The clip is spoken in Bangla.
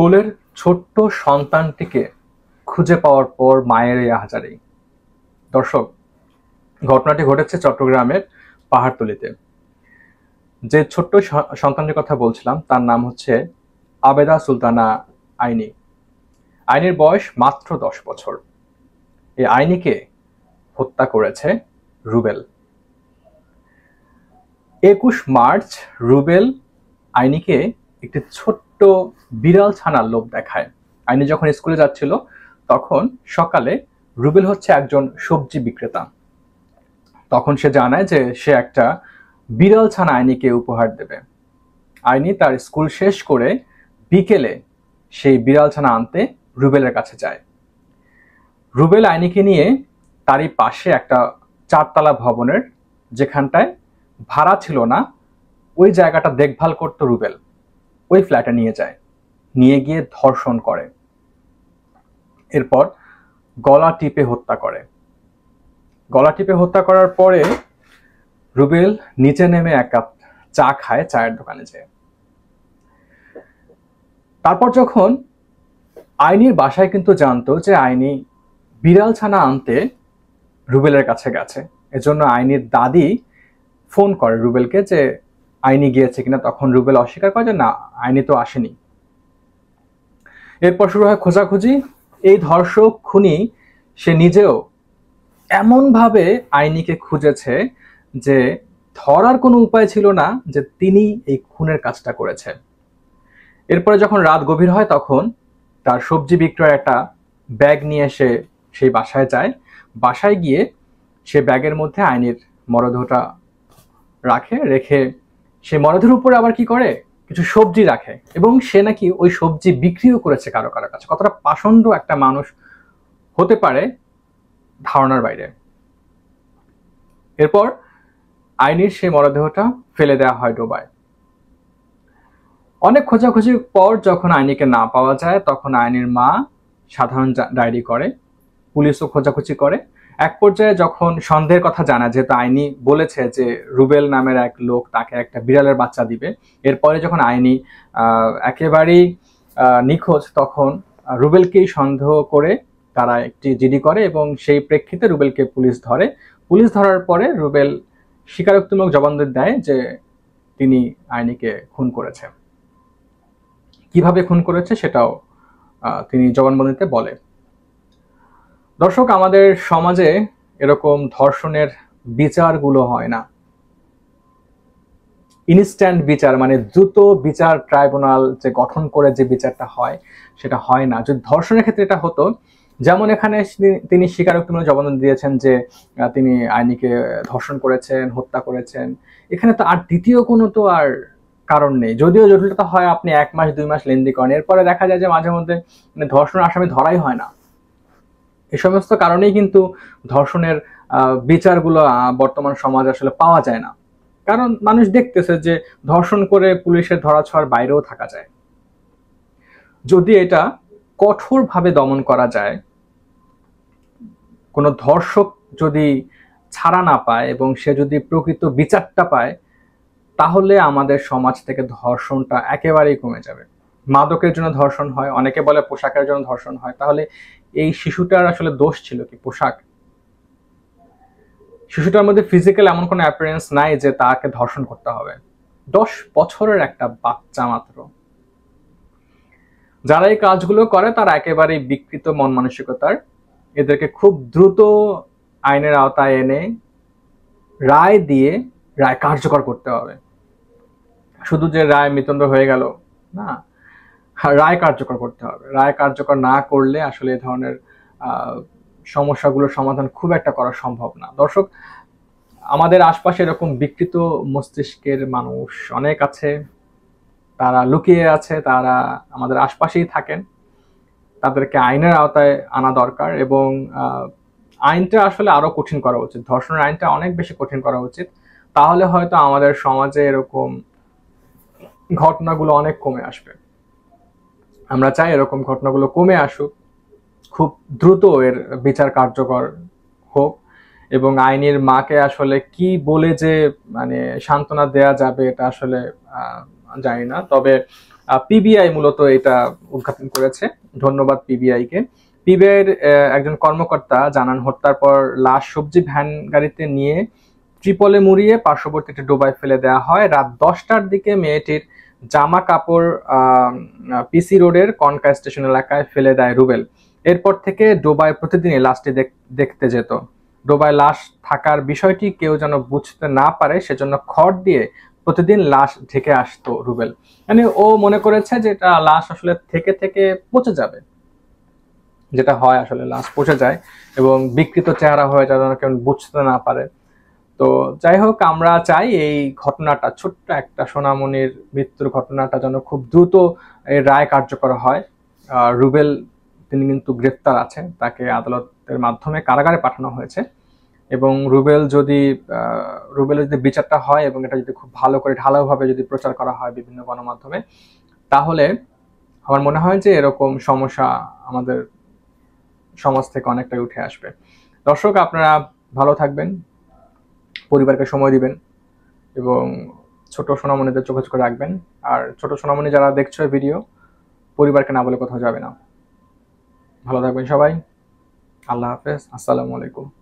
কোলের ছোট্ট সন্তানটিকে খুঁজে পাওয়ার পর মায়ের এই আহাজারেই দর্শক ঘটনাটি ঘটেছে চট্টগ্রামের পাহাড়তলিতে যে ছোট্ট সন্তানটির কথা বলছিলাম তার নাম হচ্ছে আবেদা সুলতানা আইনি আইনের বয়স মাত্র দশ বছর এই আইনিকে হত্যা করেছে রুবেল একুশ মার্চ রুবেল আইনিকে একটি ছোট্ট ছোট্ট বিড়াল ছানার লোভ দেখায় আইনি যখন স্কুলে যাচ্ছিল তখন সকালে রুবেল হচ্ছে একজন সবজি বিক্রেতা তখন সে জানায় যে সে একটা বিড়াল ছানা আইনিকে উপহার দেবে আইনি তার স্কুল শেষ করে বিকেলে সেই বিড়াল ছানা আনতে রুবেলের কাছে যায় রুবেল আইনিকে নিয়ে তারই পাশে একটা চারতলা ভবনের যেখানটায় ভাড়া ছিল না ওই জায়গাটা দেখভাল করতো রুবেল ওই ফ্ল্যাটে নিয়ে যায় নিয়ে গিয়ে ধর্ষণ করে এরপর গলা টিপে হত্যা করে গলা টিপে হত্যা করার পরে রুবেল নিচে নেমে এক কাপ চা খায় চায়ের দোকানে যেয়ে তারপর যখন আইনির বাসায় কিন্তু জানতো যে আইনি বিড়াল ছানা আনতে রুবেলের কাছে গেছে এজন্য আইনির দাদি ফোন করে রুবেলকে যে আইনি গিয়েছে কিনা তখন রুবেল অস্বীকার করে যে না আইনি তো আসেনি এরপর শুরু হয় খোঁজাখুঁজি এই ধর্ষক খুনি সে নিজেও এমনভাবে আইনিকে খুঁজেছে যে ধরার কোনো উপায় ছিল না যে তিনি এই খুনের কাজটা করেছে এরপরে যখন রাত গভীর হয় তখন তার সবজি বিক্রয় একটা ব্যাগ নিয়ে এসে সেই বাসায় যায় বাসায় গিয়ে সে ব্যাগের মধ্যে আইনের মরদেহটা রাখে রেখে সে মরদের উপরে আবার কি করে কিছু সবজি রাখে এবং সে নাকি ওই সবজি বিক্রিও করেছে কারো কারো কাছে কতটা পাষণ্ড একটা মানুষ হতে পারে ধারণার বাইরে এরপর আইনির সেই মরদেহটা ফেলে দেওয়া হয় ডোবায় অনেক খোঁজাখুঁজির পর যখন আইনিকে না পাওয়া যায় তখন আইনের মা সাধারণ ডায়েরি করে পুলিশও খোঁজাখুঁজি করে এক পর্যায়ে যখন সন্দেহের কথা জানা যেহেতু আইনি বলেছে যে রুবেল নামের এক লোক তাকে একটা বিড়ালের বাচ্চা দিবে এরপরে যখন আইনি একেবারেই নিখোঁজ তখন রুবেলকেই সন্দেহ করে তারা একটি জিডি করে এবং সেই প্রেক্ষিতে রুবেলকে পুলিশ ধরে পুলিশ ধরার পরে রুবেল স্বীকারোক্তিমূলক জবানবন্দি দেয় যে তিনি আইনিকে খুন করেছে কিভাবে খুন করেছে সেটাও তিনি জবানবন্দিতে বলে দর্শক আমাদের সমাজে এরকম ধর্ষণের বিচারগুলো হয় না ইনস্ট্যান্ট বিচার মানে দ্রুত বিচার ট্রাইব্যুনাল যে গঠন করে যে বিচারটা হয় সেটা হয় না যদি ধর্ষণের ক্ষেত্রে এটা হতো যেমন এখানে তিনি স্বীকারোক্তিমূলক জবানবন্দি দিয়েছেন যে তিনি আইনিকে ধর্ষণ করেছেন হত্যা করেছেন এখানে তো আর দ্বিতীয় কোনো তো আর কারণ নেই যদিও জটিলতা হয় আপনি এক মাস দুই মাস লেন্দি করেন এরপরে দেখা যায় যে মাঝে মধ্যে মানে ধর্ষণ আসামি ধরাই হয় না এই সমস্ত কারণেই কিন্তু ধর্ষণের বিচারগুলো বর্তমান সমাজ আসলে পাওয়া যায় না কারণ মানুষ দেখতেছে যে ধর্ষণ করে পুলিশের ধরা ছোঁয়ার বাইরেও থাকা যায় যদি এটা কঠোরভাবে দমন করা যায় কোনো ধর্ষক যদি ছাড়া না পায় এবং সে যদি প্রকৃত বিচারটা পায় তাহলে আমাদের সমাজ থেকে ধর্ষণটা একেবারেই কমে যাবে মাদকের জন্য ধর্ষণ হয় অনেকে বলে পোশাকের জন্য ধর্ষণ হয় তাহলে এই শিশুটার আসলে দোষ ছিল কি পোশাক শিশুটার মধ্যে ফিজিক্যাল এমন কোনো অ্যাপিয়ারেন্স নাই যে তাকে ধর্ষণ করতে হবে দশ বছরের একটা বাচ্চা মাত্র যারা এই কাজগুলো করে তারা একেবারে বিকৃত মন মানসিকতার এদেরকে খুব দ্রুত আইনের আওতায় এনে রায় দিয়ে রায় কার্যকর করতে হবে শুধু যে রায় মৃত্যুদণ্ড হয়ে গেল না রায় কার্যকর করতে হবে রায় কার্যকর না করলে আসলে এ ধরনের সমস্যাগুলোর সমাধান খুব একটা করা সম্ভব না দর্শক আমাদের আশপাশে এরকম বিকৃত মস্তিষ্কের মানুষ অনেক আছে তারা লুকিয়ে আছে তারা আমাদের আশপাশেই থাকেন তাদেরকে আইনের আওতায় আনা দরকার এবং আইনটা আসলে আরও কঠিন করা উচিত ধর্ষণের আইনটা অনেক বেশি কঠিন করা উচিত তাহলে হয়তো আমাদের সমাজে এরকম ঘটনাগুলো অনেক কমে আসবে আমরা চাই এরকম ঘটনাগুলো কমে আসুক খুব দ্রুত এর বিচার কার্যকর হোক এবং আইনের মাকে আসলে কি বলে যে মানে সান্ত্বনা দেয়া যাবে এটা আসলে জানি না তবে পিবিআই মূলত এটা উদ্ঘাটন করেছে ধন্যবাদ পিবিআইকে পিবিআইয়ের একজন কর্মকর্তা জানান হত্যার পর লাশ সবজি ভ্যান গাড়িতে নিয়ে ত্রিপলে মুড়িয়ে পার্শ্ববর্তী একটি ডোবায় ফেলে দেওয়া হয় রাত দশটার দিকে মেয়েটির জামা কাপড় পিসি রোডের কনকা স্টেশন এলাকায় ফেলে দেয় রুবেল এরপর থেকে ডোবায় প্রতিদিনই লাশটি দেখতে যেত ডোবায় লাশ থাকার বিষয়টি কেউ যেন বুঝতে না পারে সেজন্য খড় দিয়ে প্রতিদিন লাশ ঢেকে আসতো রুবেল মানে ও মনে করেছে যে এটা লাশ আসলে থেকে থেকে পচে যাবে যেটা হয় আসলে লাশ পচে যায় এবং বিকৃত চেহারা হয়ে যেন কেউ বুঝতে না পারে তো যাই হোক আমরা চাই এই ঘটনাটা ছোট্ট একটা সোনামনির মৃত্যুর ঘটনাটা যেন খুব দ্রুত এর রায় কার্যকর হয় রুবেল তিনি কিন্তু গ্রেপ্তার আছেন তাকে আদালতের মাধ্যমে কারাগারে পাঠানো হয়েছে এবং রুবেল যদি রুবেলের যদি বিচারটা হয় এবং এটা যদি খুব ভালো করে ঢালাওভাবে যদি প্রচার করা হয় বিভিন্ন গণমাধ্যমে তাহলে আমার মনে হয় যে এরকম সমস্যা আমাদের সমাজ থেকে অনেকটাই উঠে আসবে দর্শক আপনারা ভালো থাকবেন পরিবারকে সময় দিবেন এবং ছোট সোনামণিদের চোখে চোখে রাখবেন আর ছোট সোনামণি যারা দেখছো ভিডিও পরিবারকে না বলে কোথাও যাবে না ভালো থাকবেন সবাই আল্লাহ হাফেজ আসসালামু আলাইকুম